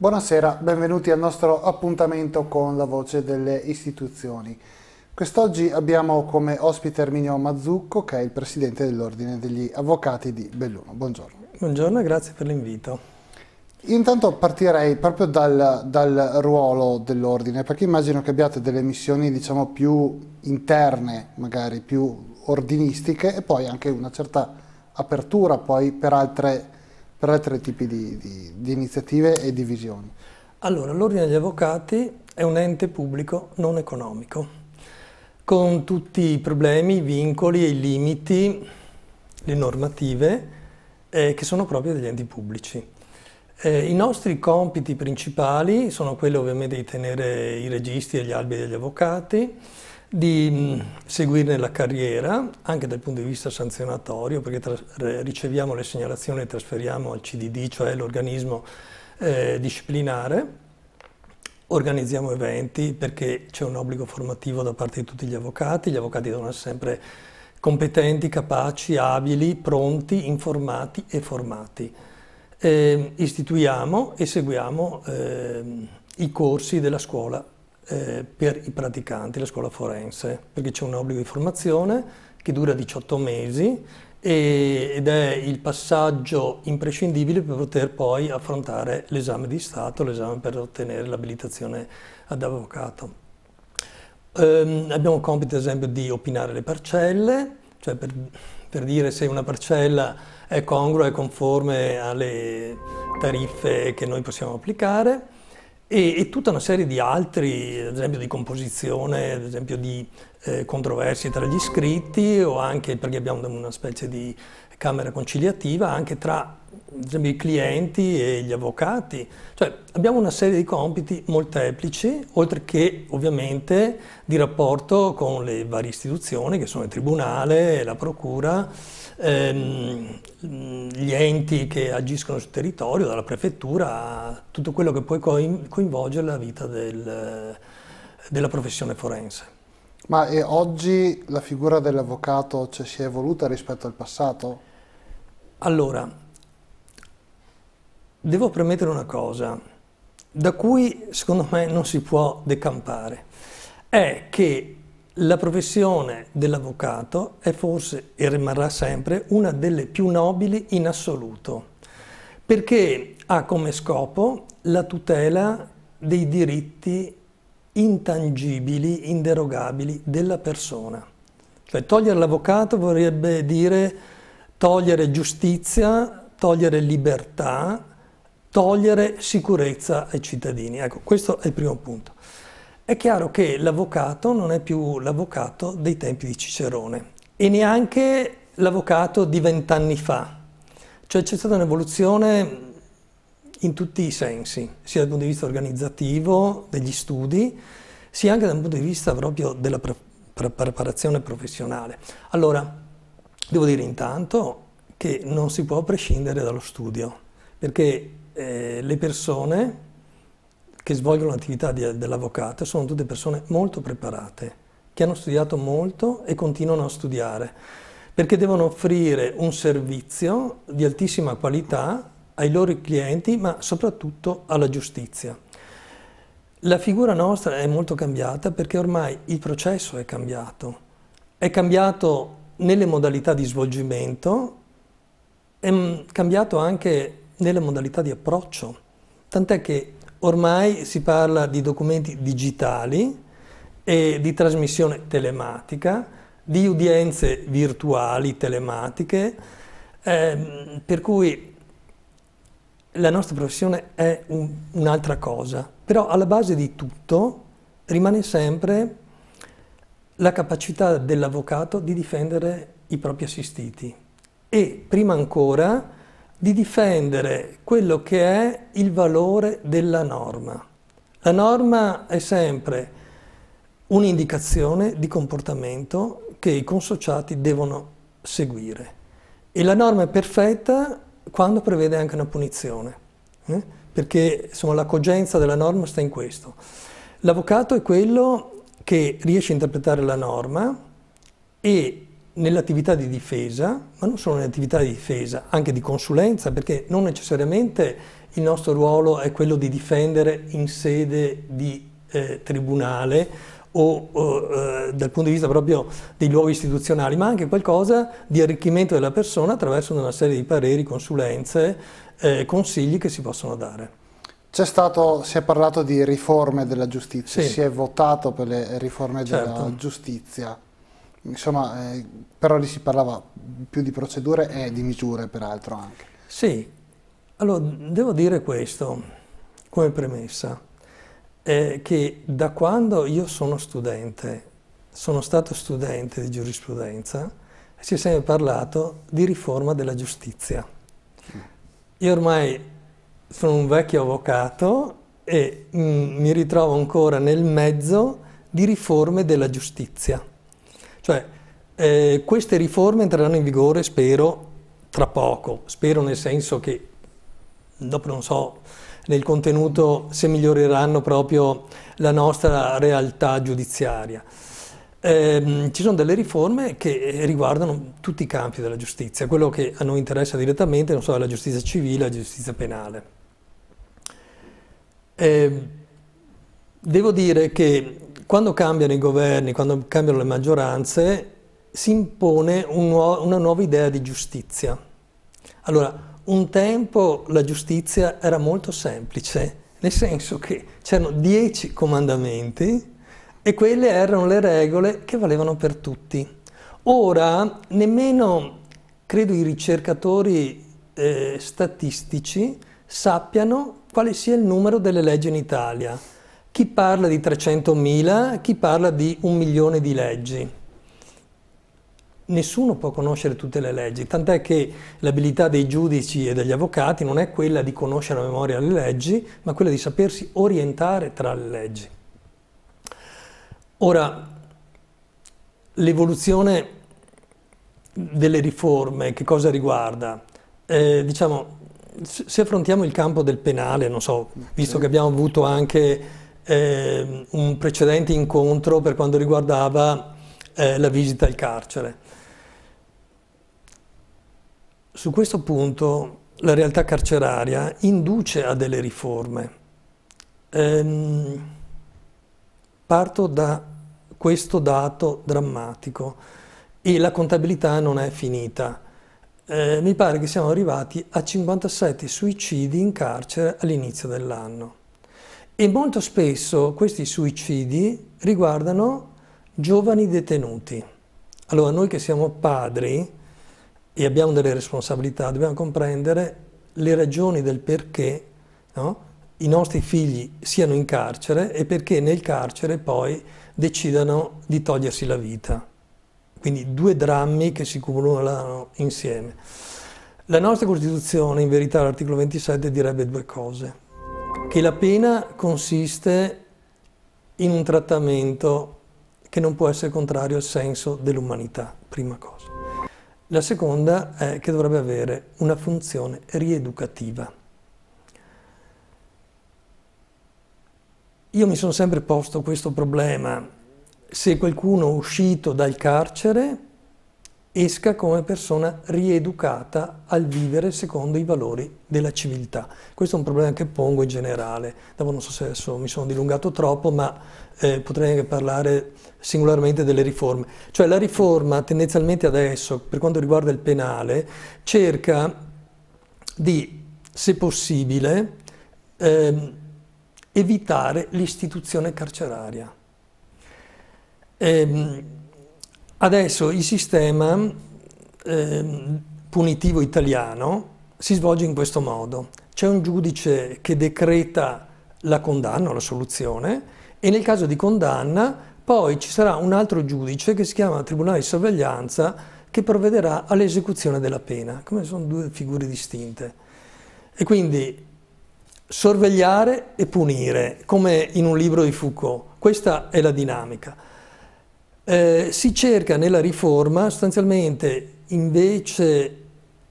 Buonasera, benvenuti al nostro appuntamento con la voce delle istituzioni. Quest'oggi abbiamo come ospite Erminio Mazzucco, che è il presidente dell'Ordine degli Avvocati di Belluno. Buongiorno. Buongiorno e grazie per l'invito. Intanto partirei proprio dal, dal ruolo dell'Ordine, perché immagino che abbiate delle missioni diciamo, più interne, magari più ordinistiche, e poi anche una certa apertura poi, per altre missioni per altri tipi di, di, di iniziative e di visioni? Allora, l'Ordine degli Avvocati è un ente pubblico non economico, con tutti i problemi, i vincoli e i limiti, le normative eh, che sono proprie degli enti pubblici. Eh, I nostri compiti principali sono quelli ovviamente di tenere i registri e gli albi degli avvocati, di mm, seguirne la carriera, anche dal punto di vista sanzionatorio, perché riceviamo le segnalazioni e trasferiamo al CDD, cioè l'organismo eh, disciplinare, organizziamo eventi perché c'è un obbligo formativo da parte di tutti gli avvocati, gli avvocati devono essere sempre competenti, capaci, abili, pronti, informati e formati. Eh, istituiamo e seguiamo eh, i corsi della scuola eh, per i praticanti la scuola forense, perché c'è un obbligo di formazione che dura 18 mesi ed è il passaggio imprescindibile per poter poi affrontare l'esame di Stato, l'esame per ottenere l'abilitazione ad avvocato. Ehm, abbiamo il compito ad esempio di opinare le parcelle, cioè per, per dire se una parcella è congrua e conforme alle tariffe che noi possiamo applicare e, e, tutta una serie di altri, ad esempio di composizione, ad esempio di eh, controversie tra gli iscritti o anche perché abbiamo una specie di Camera conciliativa anche tra diciamo, i clienti e gli avvocati. Cioè, abbiamo una serie di compiti molteplici, oltre che ovviamente di rapporto con le varie istituzioni, che sono il Tribunale, la Procura, ehm, gli enti che agiscono sul territorio, dalla Prefettura, a tutto quello che poi coinvolge la vita del, della professione forense. Ma oggi la figura dell'avvocato cioè, si è evoluta rispetto al passato? Allora, devo premettere una cosa, da cui secondo me non si può decampare, è che la professione dell'avvocato è forse e rimarrà sempre una delle più nobili in assoluto, perché ha come scopo la tutela dei diritti intangibili, inderogabili della persona. Cioè togliere l'avvocato vorrebbe dire togliere giustizia, togliere libertà, togliere sicurezza ai cittadini. Ecco, questo è il primo punto. È chiaro che l'avvocato non è più l'avvocato dei tempi di Cicerone e neanche l'avvocato di vent'anni fa. Cioè c'è stata un'evoluzione in tutti i sensi, sia dal punto di vista organizzativo, degli studi, sia anche dal punto di vista proprio della pre preparazione professionale. Allora, Devo dire intanto che non si può prescindere dallo studio, perché eh, le persone che svolgono l'attività dell'avvocato sono tutte persone molto preparate, che hanno studiato molto e continuano a studiare, perché devono offrire un servizio di altissima qualità ai loro clienti, ma soprattutto alla giustizia. La figura nostra è molto cambiata perché ormai il processo è cambiato. È cambiato nelle modalità di svolgimento, è mm, cambiato anche nelle modalità di approccio, tant'è che ormai si parla di documenti digitali e di trasmissione telematica, di udienze virtuali telematiche, eh, per cui la nostra professione è un, un'altra cosa, però alla base di tutto rimane sempre la capacità dell'avvocato di difendere i propri assistiti e prima ancora di difendere quello che è il valore della norma. La norma è sempre un'indicazione di comportamento che i consociati devono seguire e la norma è perfetta quando prevede anche una punizione, eh? perché insomma, la cogenza della norma sta in questo. L'avvocato è quello che riesce a interpretare la norma e nell'attività di difesa, ma non solo nell'attività di difesa, anche di consulenza, perché non necessariamente il nostro ruolo è quello di difendere in sede di eh, tribunale o, o eh, eh, dal punto di vista proprio dei luoghi istituzionali, ma anche qualcosa di arricchimento della persona attraverso una serie di pareri, consulenze, eh, consigli che si possono dare. Stato, si è parlato di riforme della giustizia, sì. si è votato per le riforme certo. della giustizia, insomma, eh, però lì si parlava più di procedure e di misure peraltro anche. Sì, allora devo dire questo come premessa, eh, che da quando io sono studente, sono stato studente di giurisprudenza, si è sempre parlato di riforma della giustizia. Io ormai sono un vecchio avvocato e mh, mm, mi ritrovo ancora nel mezzo di riforme della giustizia. Cioè, eh, queste riforme entreranno in vigore, spero, tra poco. Spero nel senso che, dopo non so nel contenuto, se miglioreranno proprio la nostra realtà giudiziaria. Eh, ci sono delle riforme che eh, riguardano tutti i campi della giustizia, quello che a noi interessa direttamente, non so, è la giustizia civile, la giustizia penale. Eh, devo dire che quando cambiano i governi, quando cambiano le maggioranze, si impone un nuovo, una nuova idea di giustizia. Allora, un tempo la giustizia era molto semplice, nel senso che c'erano dieci comandamenti e quelle erano le regole che valevano per tutti. Ora, nemmeno credo i ricercatori eh, statistici sappiano quale sia il numero delle leggi in Italia. Chi parla di 300.000, chi parla di un milione di leggi. Nessuno può conoscere tutte le leggi, tant'è che l'abilità dei giudici e degli avvocati non è quella di conoscere a memoria le leggi, ma quella di sapersi orientare tra le leggi. Ora, l'evoluzione delle riforme che cosa riguarda? Eh, diciamo, se affrontiamo il campo del penale, non so, visto che abbiamo avuto anche eh, un precedente incontro per quanto riguardava eh, la visita al carcere, su questo punto la realtà carceraria induce a delle riforme. Ehm, parto da questo dato drammatico e la contabilità non è finita eh, mi pare che siamo arrivati a 57 suicidi in carcere all'inizio dell'anno. E molto spesso questi suicidi riguardano giovani detenuti. Allora noi che siamo padri e abbiamo delle responsabilità, dobbiamo comprendere le ragioni del perché no? i nostri figli siano in carcere e perché nel carcere poi decidano di togliersi la vita. Quindi due drammi che si cumulano insieme. La nostra Costituzione, in verità l'articolo 27, direbbe due cose. Che la pena consiste in un trattamento che non può essere contrario al senso dell'umanità, prima cosa. La seconda è che dovrebbe avere una funzione rieducativa. Io mi sono sempre posto questo problema se qualcuno uscito dal carcere esca come persona rieducata al vivere secondo i valori della civiltà. Questo è un problema che pongo in generale. Dopo non so se adesso mi sono dilungato troppo, ma eh, potrei anche parlare singolarmente delle riforme. Cioè la riforma tendenzialmente adesso, per quanto riguarda il penale, cerca di, se possibile, eh, evitare l'istituzione carceraria. Ehm, adesso il sistema ehm, punitivo italiano si svolge in questo modo. C'è un giudice che decreta la condanna o la soluzione e nel caso di condanna poi ci sarà un altro giudice che si chiama Tribunale di Sorveglianza che provvederà all'esecuzione della pena, come sono due figure distinte. E quindi sorvegliare e punire, come in un libro di Foucault. Questa è la dinamica. Eh, si cerca nella riforma sostanzialmente invece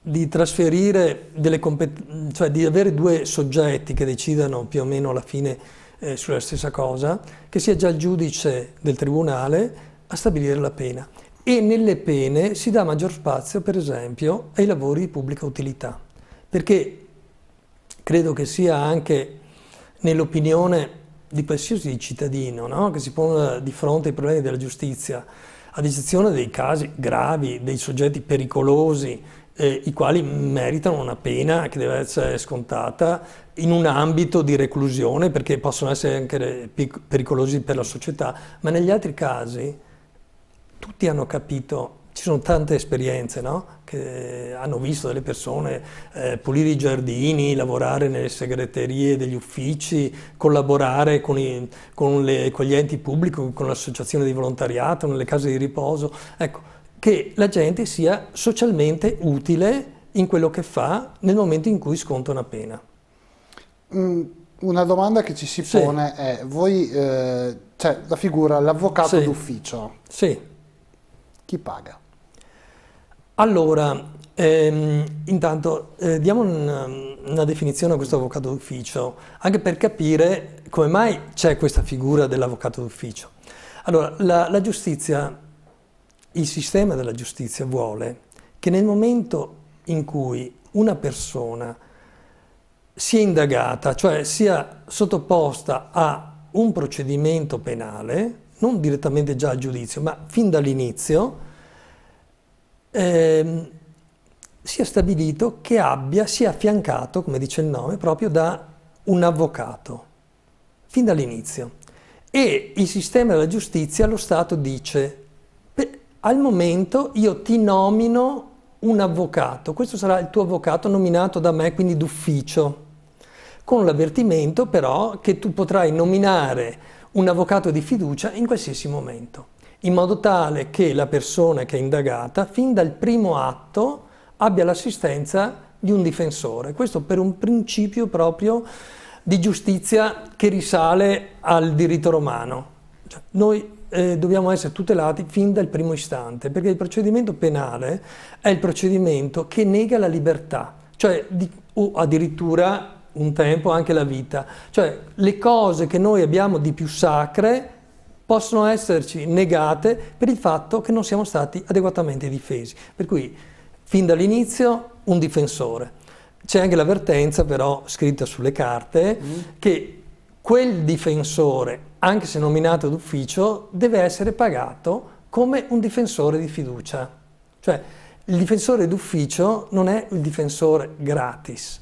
di trasferire delle competenze, cioè di avere due soggetti che decidano più o meno alla fine eh, sulla stessa cosa, che sia già il giudice del tribunale a stabilire la pena. E nelle pene si dà maggior spazio, per esempio, ai lavori di pubblica utilità, perché credo che sia anche nell'opinione di qualsiasi cittadino no? che si pone di fronte ai problemi della giustizia, ad eccezione dei casi gravi, dei soggetti pericolosi, eh, i quali meritano una pena che deve essere scontata in un ambito di reclusione perché possono essere anche pericolosi per la società, ma negli altri casi tutti hanno capito ci sono tante esperienze no? che hanno visto delle persone eh, pulire i giardini, lavorare nelle segreterie degli uffici, collaborare con, i, con, le, con gli enti pubblici, con l'associazione di volontariato, nelle case di riposo. Ecco, che la gente sia socialmente utile in quello che fa nel momento in cui sconta una pena. Mm, una domanda che ci si sì. pone è, voi, eh, cioè la figura, l'avvocato sì. d'ufficio. Sì chi paga? Allora, ehm, intanto eh, diamo una, um, una definizione a questo avvocato d'ufficio, anche per capire come mai c'è questa figura dell'avvocato d'ufficio. Allora, la, la giustizia, il sistema della giustizia vuole che nel momento in cui una persona sia indagata, cioè sia sottoposta a un procedimento penale, non direttamente già al giudizio, ma fin dall'inizio, ehm, si è stabilito che abbia, sia affiancato, come dice il nome, proprio da un avvocato, fin dall'inizio. E il sistema della giustizia, lo Stato dice, al momento io ti nomino un avvocato, questo sarà il tuo avvocato nominato da me, quindi d'ufficio, con l'avvertimento però che tu potrai nominare un avvocato di fiducia in qualsiasi momento, in modo tale che la persona che è indagata fin dal primo atto abbia l'assistenza di un difensore. Questo per un principio proprio di giustizia che risale al diritto romano. Cioè, noi eh, dobbiamo essere tutelati fin dal primo istante, perché il procedimento penale è il procedimento che nega la libertà, cioè di, o addirittura un tempo anche la vita. Cioè le cose che noi abbiamo di più sacre possono esserci negate per il fatto che non siamo stati adeguatamente difesi. Per cui fin dall'inizio un difensore. C'è anche l'avvertenza però scritta sulle carte mm. che quel difensore, anche se nominato d'ufficio, deve essere pagato come un difensore di fiducia. Cioè il difensore d'ufficio non è il difensore gratis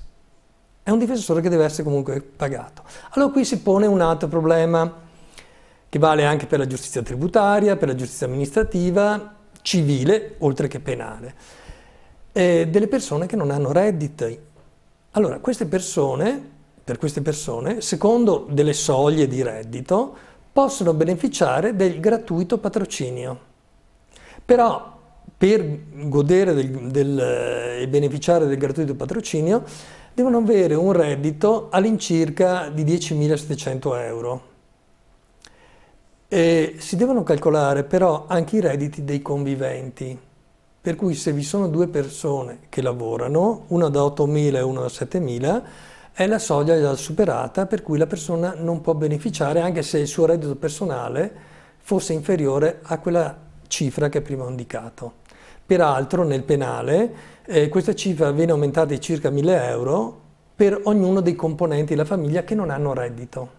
è un difensore che deve essere comunque pagato. Allora qui si pone un altro problema che vale anche per la giustizia tributaria, per la giustizia amministrativa, civile, oltre che penale, eh, delle persone che non hanno redditi. Allora, queste persone, per queste persone, secondo delle soglie di reddito, possono beneficiare del gratuito patrocinio. Però per godere eh, e beneficiare del gratuito patrocinio devono avere un reddito all'incirca di 10.700 euro. E si devono calcolare però anche i redditi dei conviventi, per cui se vi sono due persone che lavorano, una da 8.000 e una da 7.000, è la soglia già superata per cui la persona non può beneficiare anche se il suo reddito personale fosse inferiore a quella cifra che prima ho indicato. Peraltro nel penale eh, questa cifra viene aumentata di circa 1000 euro per ognuno dei componenti della famiglia che non hanno reddito.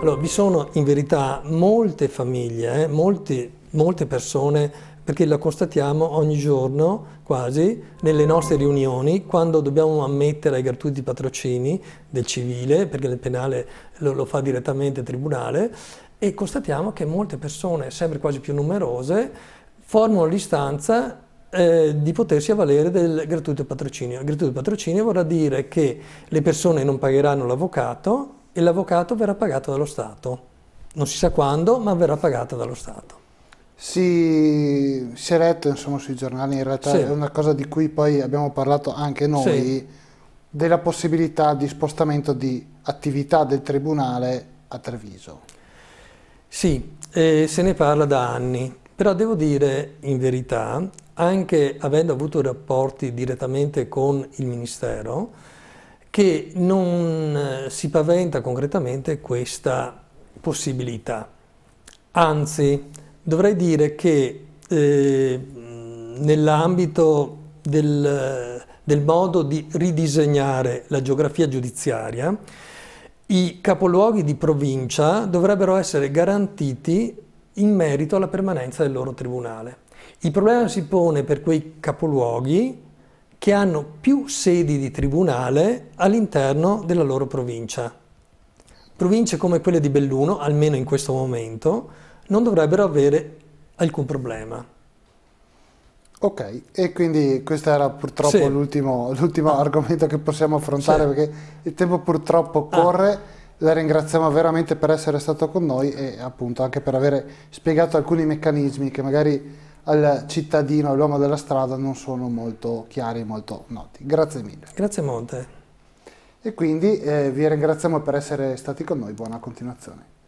Allora, vi sono in verità molte famiglie, eh, molte, molte persone perché la constatiamo ogni giorno quasi nelle nostre riunioni quando dobbiamo ammettere ai gratuiti patrocini del civile, perché nel penale lo, lo, fa direttamente il tribunale, e constatiamo che molte persone, sempre quasi più numerose, formulano l'istanza eh, di potersi avvalere del gratuito patrocinio. Il gratuito patrocinio vorrà dire che le persone non pagheranno l'avvocato e l'avvocato verrà pagato dallo Stato. Non si sa quando, ma verrà pagato dallo Stato. Si, si è letto insomma, sui giornali, in realtà sì. è una cosa di cui poi abbiamo parlato anche noi, sì. della possibilità di spostamento di attività del Tribunale a Treviso. Sì, eh, se ne parla da anni. Però devo dire in verità, anche avendo avuto rapporti direttamente con il Ministero, che non eh, si paventa concretamente questa possibilità. Anzi, dovrei dire che eh, nell'ambito del, del modo di ridisegnare la geografia giudiziaria, i capoluoghi di provincia dovrebbero essere garantiti in merito alla permanenza del loro tribunale. Il problema si pone per quei capoluoghi che hanno più sedi di tribunale all'interno della loro provincia. Province come quelle di Belluno, almeno in questo momento, non dovrebbero avere alcun problema. Ok, e quindi questo era purtroppo sì. l'ultimo, ah. argomento che possiamo affrontare sì. perché il tempo purtroppo ah. corre. Ah la ringraziamo veramente per essere stato con noi e appunto anche per aver spiegato alcuni meccanismi che magari al cittadino, all'uomo della strada non sono molto chiari e molto noti. Grazie mille. Grazie molte. E quindi eh, vi ringraziamo per essere stati con noi, buona continuazione.